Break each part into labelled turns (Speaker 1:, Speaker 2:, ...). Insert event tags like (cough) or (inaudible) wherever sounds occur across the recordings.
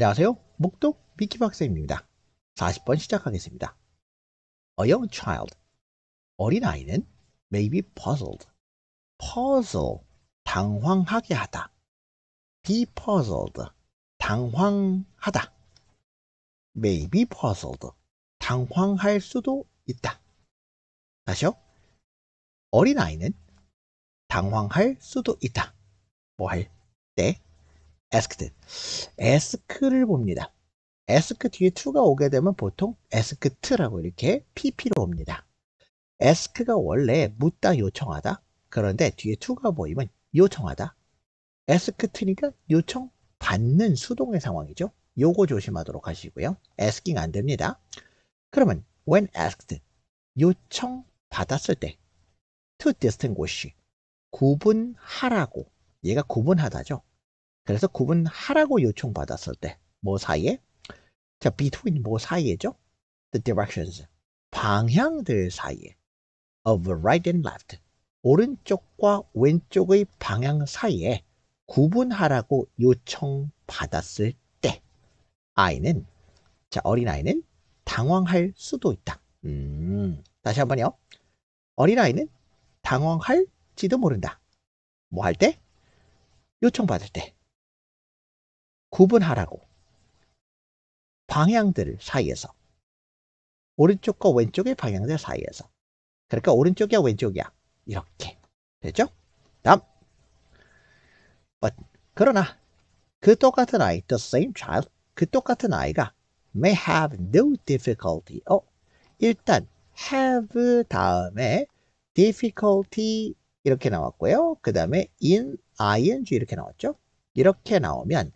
Speaker 1: 안녕하세요. 목동 미키 박사입니다. 40번 시작하겠습니다. A young child. 어린아이는 may be puzzled. puzzle. 당황하게 하다. be puzzled. 당황하다. may be puzzled. 당황할 수도 있다. 다시요. 어린아이는 당황할 수도 있다. 뭐 할 때? 에스크트. 에스크를 봅니다. ask 뒤에 2가 오게 되면 보통 에스크트라고 이렇게 pp로 옵니다. 에스크가 원래 묻다 요청하다. 그런데 뒤에 2가 보이면 요청하다. 에스크트니까 요청 받는 수동의 상황이죠. 요거 조심하도록 하시고요. asking 안 됩니다. 그러면 when asked 요청 받았을 때 to distinguish 구분하라고 얘가 구분하다죠. 그래서 구분하라고 요청받았을 때 뭐 사이에? 자, between 뭐 사이에죠? The directions. 방향들 사이에. of right and left. 오른쪽과 왼쪽의 방향 사이에 구분하라고 요청받았을 때 아이는 자 어린아이는 당황할 수도 있다. 음, 다시 한번요. 어린아이는 당황할지도 모른다. 뭐 할 때? 요청받을 때. 구분하라고. 방향들 사이에서. 오른쪽과 왼쪽의 방향들 사이에서. 그러니까 오른쪽이야 왼쪽이야. 이렇게. 되죠? 다음. But, 그러나 그 똑같은 아이, the same child, 그 똑같은 아이가 may have no difficulty. 어, 일단 have 다음에 difficulty 이렇게 나왔고요. 그 다음에 in, ing 이렇게 나왔죠. 이렇게 나오면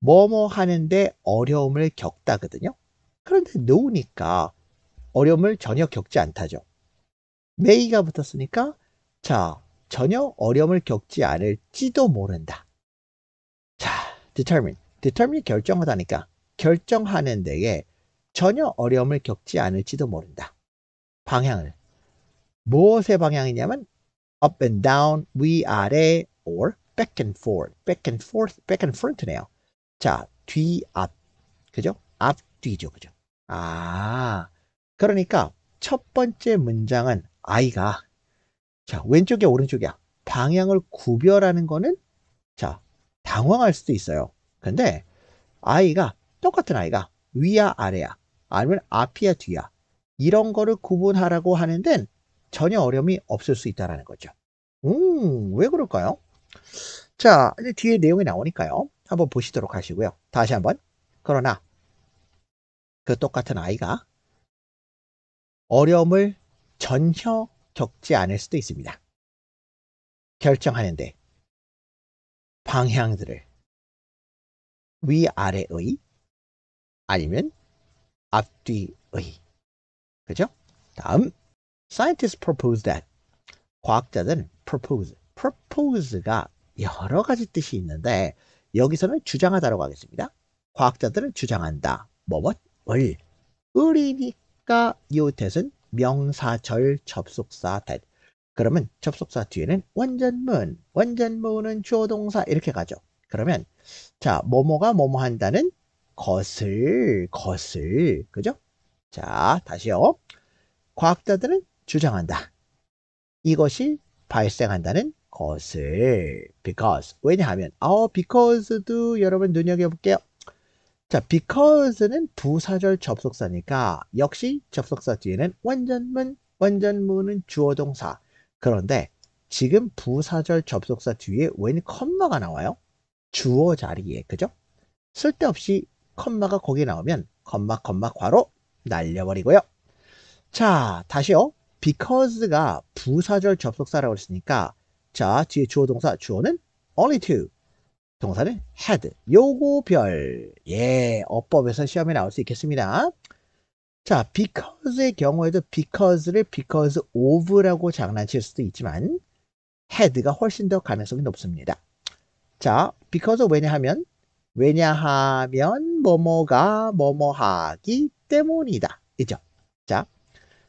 Speaker 1: 뭐뭐 하는데 어려움을 겪다거든요. 그런데 노우니까 어려움을 전혀 겪지 않다죠. 메이가 붙었으니까 자 전혀 어려움을 겪지 않을지도 모른다. 자, determine. determine 결정하다니까 결정하는 데에 전혀 어려움을 겪지 않을지도 모른다. 방향을 무엇의 방향이냐면 up and down, 위아래 or back and forth, back and forth, back and front네요. 자, 뒤, 앞. 그죠? 앞, 뒤죠. 그죠? 아, 그러니까 첫 번째 문장은 아이가 자, 왼쪽이야, 오른쪽이야. 방향을 구별하는 거는 자, 당황할 수도 있어요. 근데 아이가 똑같은 아이가 위야, 아래야. 아니면 앞이야, 뒤야. 이런 거를 구분하라고 하는 데는 전혀 어려움이 없을 수 있다라는 거죠. 음, 왜 그럴까요? 자, 이제 뒤에 내용이 나오니까요. 한번 보시도록 하시고요. 다시 한번. 그러나 그 똑같은 아이가 어려움을 전혀 겪지 않을 수도 있습니다. 결정하는데 방향들을 위아래의 아니면 앞뒤의 그죠? 다음 scientists propose that 과학자들은 propose propose가 여러 가지 뜻이 있는데 여기서는 주장하다라고 하겠습니다. 과학자들은 주장한다. 뭐뭐을 을이니까 요 대은 명사절 접속사 대. 그러면 접속사 뒤에는 원전문, 원전문은 주어 동사 이렇게 가죠. 그러면 자 뭐뭐가 뭐뭐 한다는 것을 것을 그죠? 자 다시요. 과학자들은 주장한다. 이것이 발생한다는 것을 because 왜냐하면 어 because도 여러분 눈여겨볼게요. 자 because는 부사절 접속사니까 역시 접속사 뒤에는 원전문 원전문은 주어동사 그런데 지금 부사절 접속사 뒤에 웬 컴마가 나와요? 주어 자리에 그죠? 쓸데없이 컴마가 거기 나오면 컴마 컴마 괄호 날려버리고요. 자 다시요. because가 부사절 접속사라고 했으니까 자, 뒤에 주어 동사, 주어는 only to. 동사는 had, 요거별. 예, 어법에서 시험에 나올 수 있겠습니다. 자, because의 경우에도 because를 because of라고 장난칠 수도 있지만 had가 훨씬 더 가능성이 높습니다. 자, because 왜냐하면 왜냐하면 뭐뭐가 뭐뭐하기 때문이다. 그죠? 자,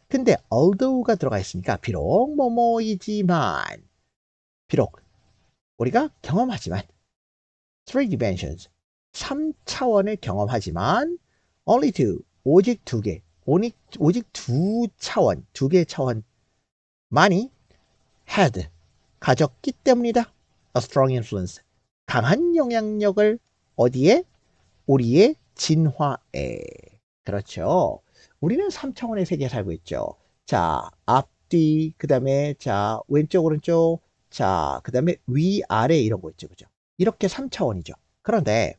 Speaker 1: 근데 although가 들어가 있으니까 비록 뭐뭐이지만 비록 우리가 경험하지만 three dimensions 3차원을 경험하지만 only two 오직 두 개 오직, 오직 두 차원 두 개의 차원만이 had 가졌기 때문이다 a strong influence 강한 영향력을 어디에? 우리의 진화에 그렇죠 우리는 3차원의 세계에 살고 있죠 자 앞뒤 그 다음에 자 왼쪽 오른쪽 자, 그 다음에 위, 아래 이런 거 있죠. 그죠? 이렇게 3차원이죠. 그런데,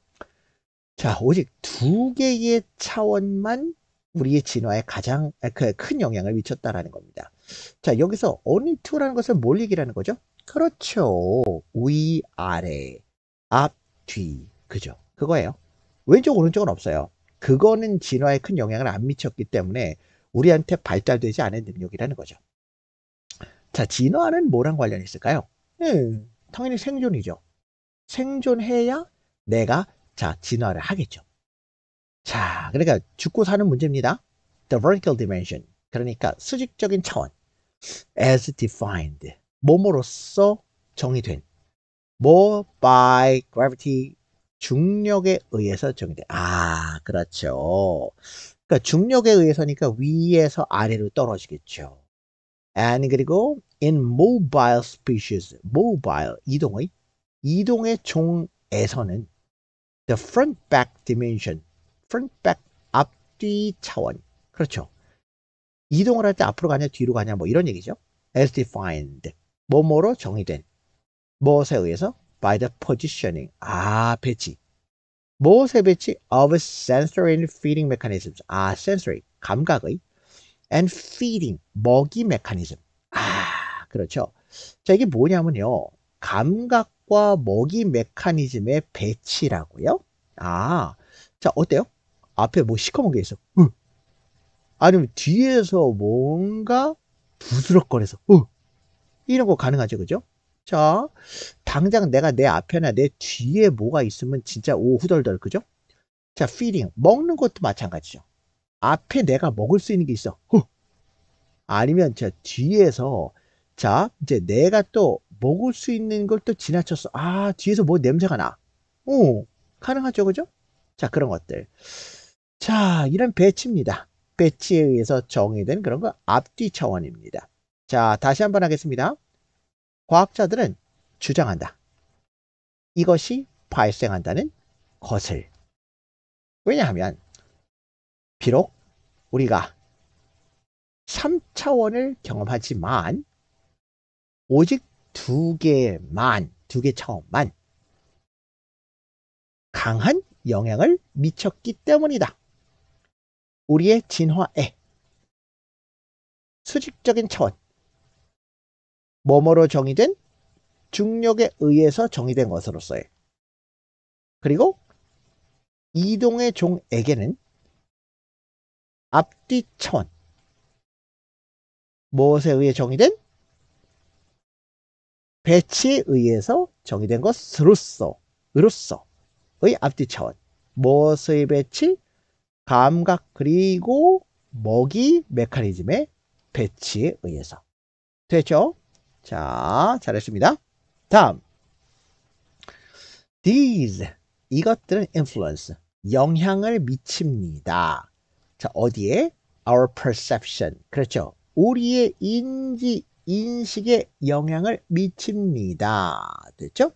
Speaker 1: 자, 오직 두 개의 차원만 우리의 진화에 가장 그 큰 영향을 미쳤다라는 겁니다. 자, 여기서 only two라는 것을뭘 얘기라는 거죠? 그렇죠. 위, 아래, 앞, 뒤. 그죠? 그거예요. 왼쪽, 오른쪽은 없어요. 그거는 진화에 큰 영향을 안 미쳤기 때문에 우리한테 발달되지 않은 능력이라는 거죠. 자, 진화는 뭐랑 관련이 있을까요? 음, 당연히 생존이죠. 생존해야 내가 자, 진화를 하겠죠. 자, 그러니까 죽고 사는 문제입니다. The vertical dimension. 그러니까 수직적인 차원. As defined. 몸으로써 정의된. 뭐 by gravity 중력에 의해서 정의된. 아, 그렇죠. 그러니까 중력에 의해서니까 위에서 아래로 떨어지겠죠. and 그리고 in mobile species, mobile 이동의 이동의 종에서는 the front back dimension, front back 앞뒤 차원 그렇죠. 이동을 할 때 앞으로 가냐 뒤로 가냐 뭐 이런 얘기죠. as defined 뭐뭐로 정의된 무엇에 의해서 by the positioning 아 배치 무엇의 배치 of sensory and feeding mechanisms 아 sensory 감각의 and feeding 먹이 메커니즘. 아, 그렇죠. 자, 이게 뭐냐면요. 감각과 먹이 메커니즘의 배치라고요. 아, 자, 어때요? 앞에 뭐 시커먼 게 있어. 으. 아니면 뒤에서 뭔가 부스럭거려서 으. 이런 거 가능하죠, 그죠? 자, 당장 내가 내 앞에나 내 뒤에 뭐가 있으면 진짜 오 후덜덜, 그죠? 자, feeding 먹는 것도 마찬가지죠. 앞에 내가 먹을 수 있는 게 있어. 후. 아니면 저 뒤에서 자 이제 내가 또 먹을 수 있는 걸 또 지나쳤어. 아 뒤에서 뭐 냄새가 나. 오 가능하죠 그죠? 자 그런 것들. 자 이런 배치입니다. 배치에 의해서 정의된 그런 거 앞뒤 차원입니다. 자 다시 한번 하겠습니다. 과학자들은 주장한다. 이것이 발생한다는 것을. 왜냐하면 비록 우리가 3차원을 경험하지만 오직 두 개만, 두 개 차원만 강한 영향을 미쳤기 때문이다. 우리의 진화에 수직적인 차원, 뭐뭐로 정의된 중력에 의해서 정의된 것으로서의 그리고 이동의 종에게는 앞뒤 차원. 무엇에 의해 정의된? 배치에 의해서 정의된 것으로서, 으로서의 앞뒤 차원. 무엇의 배치? 감각, 그리고 먹이 메커니즘의 배치에 의해서. 됐죠? 자, 잘했습니다. 다음. These. 이것들은 influence. 영향을 미칩니다. 자, 어디에? Our perception. 그렇죠. 우리의 인지, 인식에 영향을 미칩니다. 됐죠?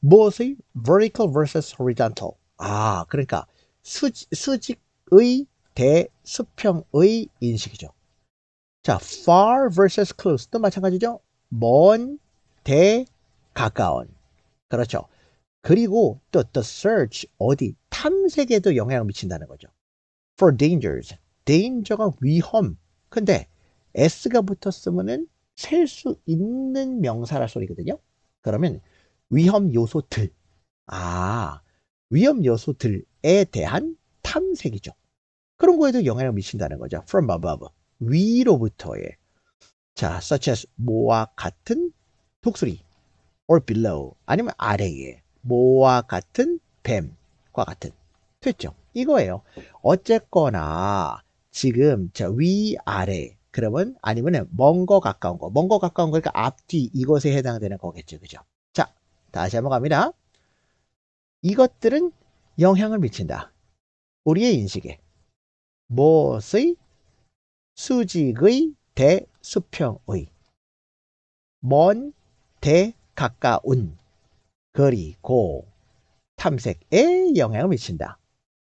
Speaker 1: 무엇의 vertical versus horizontal. 아, 그러니까 수, 수직의 대 수평의 인식이죠. 자, far versus close도 마찬가지죠. 먼 대 가까운. 그렇죠. 그리고 또 the search 어디 탐색에도 영향을 미친다는 거죠. for dangers. danger가 위험. 근데 s가 붙었으면은 셀 수 있는 명사라 소리거든요. 그러면 위험 요소들. 아, 위험 요소들에 대한 탐색이죠. 그런 거에도 영향을 미친다는 거죠. from above. 위로부터의. 자, such as 모와 같은 독수리. or below. 아니면 아래에. 모와 같은 뱀과 같은. 됐죠? 이거예요. 어쨌거나 지금 저 위아래 그러면 아니면 먼 거 가까운 거. 먼 거 가까운 거니까 앞뒤 이것에 해당되는 거겠죠. 그죠? 자, 다시 한번 갑니다. 이것들은 영향을 미친다. 우리의 인식에. 무엇의 수직의 대 수평의 먼대 가까운 그리고 탐색에 영향을 미친다.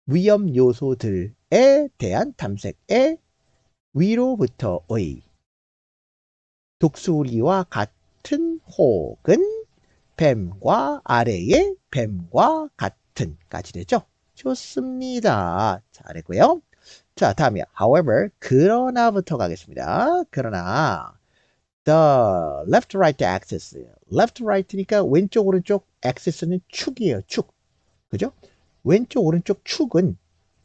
Speaker 1: 위험 요소들에 대한 탐색에 위로부터의 독수리와 같은 혹은 뱀과 아래의 뱀과 같은까지 되죠. 좋습니다. 잘했고요. 자, 다음이요. However, 그러나부터 가겠습니다. 그러나 the left right axis. left right니까 왼쪽 오른쪽 axis는 축이에요. 축. 그죠? 왼쪽 오른쪽 축은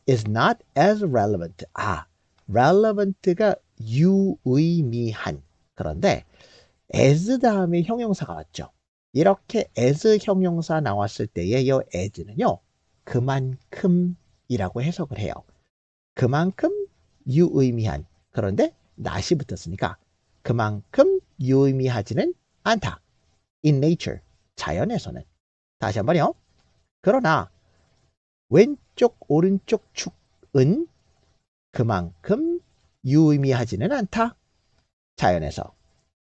Speaker 1: is not as relevant. 아, relevant가 유의미한. 그런데 as 다음에 형용사가 왔죠. 이렇게 as 형용사 나왔을 때의 이 as는요. 그만큼이라고 해석을 해요. 그만큼 유의미한. 그런데 not이 붙었으니까 그만큼 유의미하지는 않다. in nature, 자연에서는. 다시 한번요. 그러나 왼쪽 오른쪽 축은 그만큼 유의미하지는 않다. 자연에서.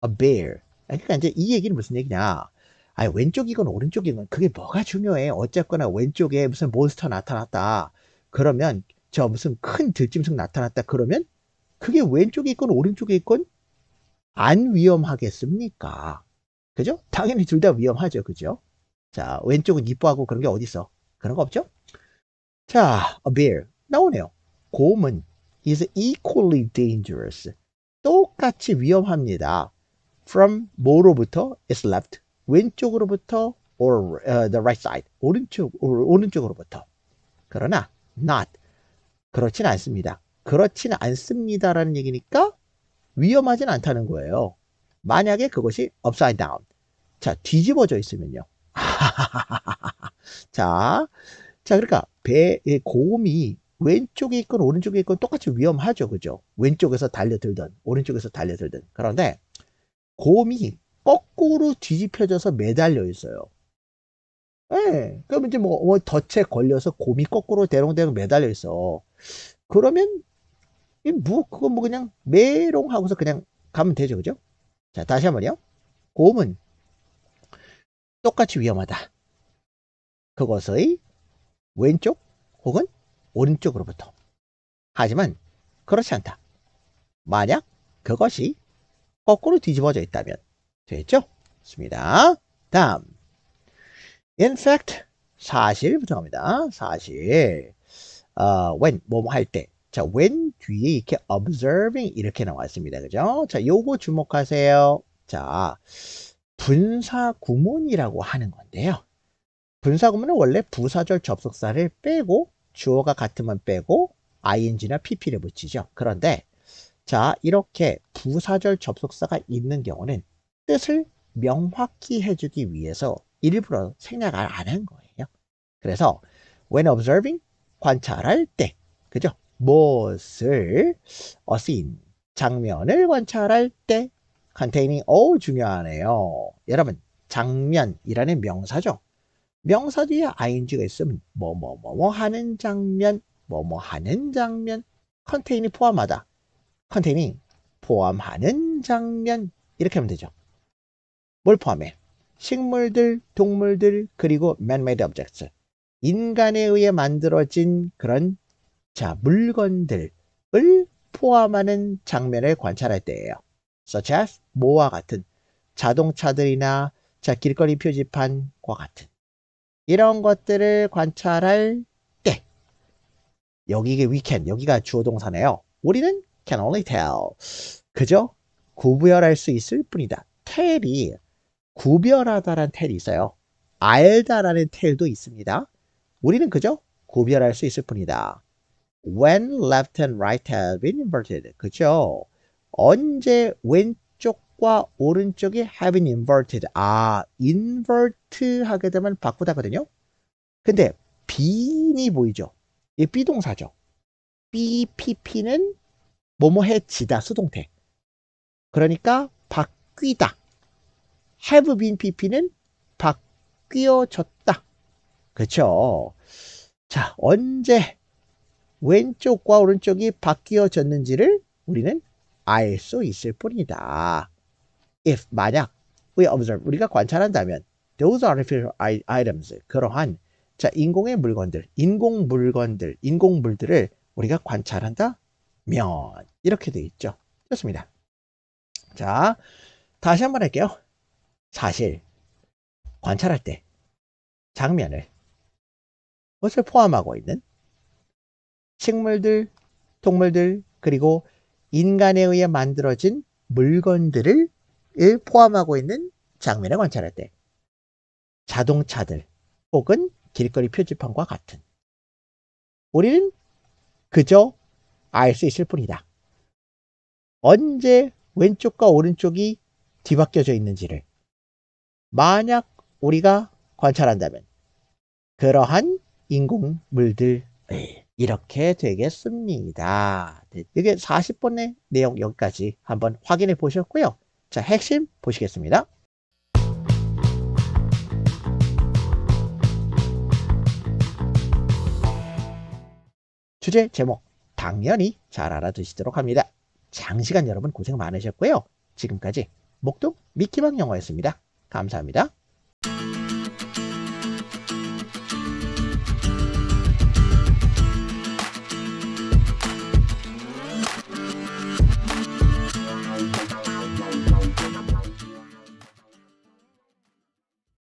Speaker 1: A bear. 그러니까 이제 이 얘기는 무슨 얘기냐. 아 왼쪽이건 오른쪽이건 그게 뭐가 중요해. 어쨌거나 왼쪽에 무슨 몬스터 나타났다. 그러면 저 무슨 큰 들짐승 나타났다. 그러면 그게 왼쪽에 있건 오른쪽에 있건 안 위험하겠습니까? 그죠? 당연히 둘 다 위험하죠. 그죠? 자, 왼쪽은 이뻐하고 그런 게어디있어 그런 거 없죠? 자, bear 나오네요. 곰은 is equally dangerous. 똑같이 위험합니다. from 뭐로부터 is left 왼쪽으로부터 or uh, the right side 오른쪽 or, 오른쪽으로부터 그러나 not 그렇진 않습니다. 그렇진 않습니다라는 얘기니까 위험하진 않다는 거예요. 만약에 그것이 upside down 자 뒤집어져 있으면요. (laughs) 자, 자 그러니까 배의 고음이 왼쪽에 있건 오른쪽에 있건 똑같이 위험하죠. 그죠? 왼쪽에서 달려들든 오른쪽에서 달려들든. 그런데 곰이 거꾸로 뒤집혀져서 매달려 있어요. 예. 그러면 이제 뭐, 뭐 덫에 걸려서 곰이 거꾸로 대롱대롱 매달려 있어. 그러면 이뭐 그건 뭐 그냥 메롱 하고서 그냥 가면 되죠. 그죠? 자, 다시 한번요. 곰은 똑같이 위험하다. 그것의 왼쪽 혹은 오른쪽으로부터. 하지만 그렇지 않다. 만약 그것이 거꾸로 뒤집어져 있다면 됐죠? 좋습니다. 다음. In fact, 사실 부정합니다. 사실. 어, when, 뭐뭐 할 때. 자, when 뒤에 이렇게 observing 이렇게 나왔습니다. 그죠? 자, 요거 주목하세요. 자, 분사 구문이라고 하는 건데요. 분사구문은 원래 부사절 접속사를 빼고 주어가 같으면 빼고 ing나 pp를 붙이죠. 그런데 자 이렇게 부사절 접속사가 있는 경우는 뜻을 명확히 해주기 위해서 일부러 생략을 안 한 거예요. 그래서 when observing 관찰할 때 그죠? 무엇을 a scene 장면을 관찰할 때 containing 어 중요하네요. 여러분 장면이라는 명사죠. 명사 뒤에 ing가 있으면 뭐뭐뭐뭐 뭐, 뭐, 뭐 하는 장면, 뭐뭐 하는 장면, 컨테이이 포함하다. 컨테이닝 포함하는 장면 이렇게 하면 되죠. 뭘 포함해? 식물들, 동물들, 그리고 man-made objects. 인간에 의해 만들어진 그런 자 물건들을 포함하는 장면을 관찰할 때예요. such as 뭐와 같은 자동차들이나 자 길거리 표지판과 같은 이런 것들을 관찰할 때 여기가 we can, 여기가 주어 동사네요. 우리는 can only tell. 그죠 구별할 수 있을 뿐이다. tell이 구별하다라는 tell이 있어요. 알다라는 tell도 있습니다. 우리는 그죠 구별할 수 있을 뿐이다. When left and right have been inverted. 그죠? 언제 왼 왼쪽과 오른쪽이 have been inverted. 아, invert 하게 되면 바꾸다거든요. 근데 bean이 보이죠? 이 비동사죠. bpp는 뭐뭐 해지다 수동태. 그러니까 바뀌다. have been pp는 바뀌어졌다. 그렇죠? 자, 언제 왼쪽과 오른쪽이 바뀌어졌는지를 우리는 알 수 있을 뿐이다. if 만약 we observe 우리가 관찰한다면 those artificial items 그러한 자 인공의 물건들 인공 물건들 인공물들을 우리가 관찰한다면 이렇게 돼 있죠 좋습니다 자 다시 한번 할게요 사실 관찰할 때 장면을 무엇을 포함하고 있는 식물들 동물들 그리고 인간에 의해 만들어진 물건들을 을 포함하고 있는 장면을 관찰할 때 자동차들 혹은 길거리 표지판과 같은 우리는 그저 알 수 있을 뿐이다. 언제 왼쪽과 오른쪽이 뒤바뀌어져 있는지를 만약 우리가 관찰한다면 그러한 인공물들 이렇게 되겠습니다. 네, 이게 40번의 내용 여기까지 한번 확인해 보셨고요. 자, 핵심 보시겠습니다. 주제, 제목, 당연히 잘 알아두시도록 합니다. 장시간 여러분 고생 많으셨고요. 지금까지 목동 미키방 영어였습니다. 감사합니다.